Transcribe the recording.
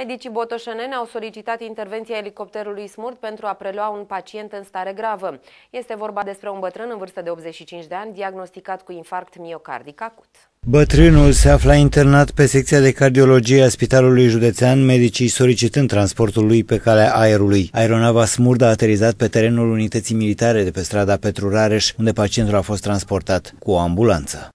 Medicii botoșăneni au solicitat intervenția elicopterului Smurt pentru a prelua un pacient în stare gravă. Este vorba despre un bătrân în vârstă de 85 de ani, diagnosticat cu infarct miocardic acut. Bătrânul se afla internat pe secția de cardiologie a Spitalului Județean, medicii solicitând transportul lui pe calea aerului. Aeronava Smurd a aterizat pe terenul unității militare de pe strada Petru Rareș, unde pacientul a fost transportat cu o ambulanță.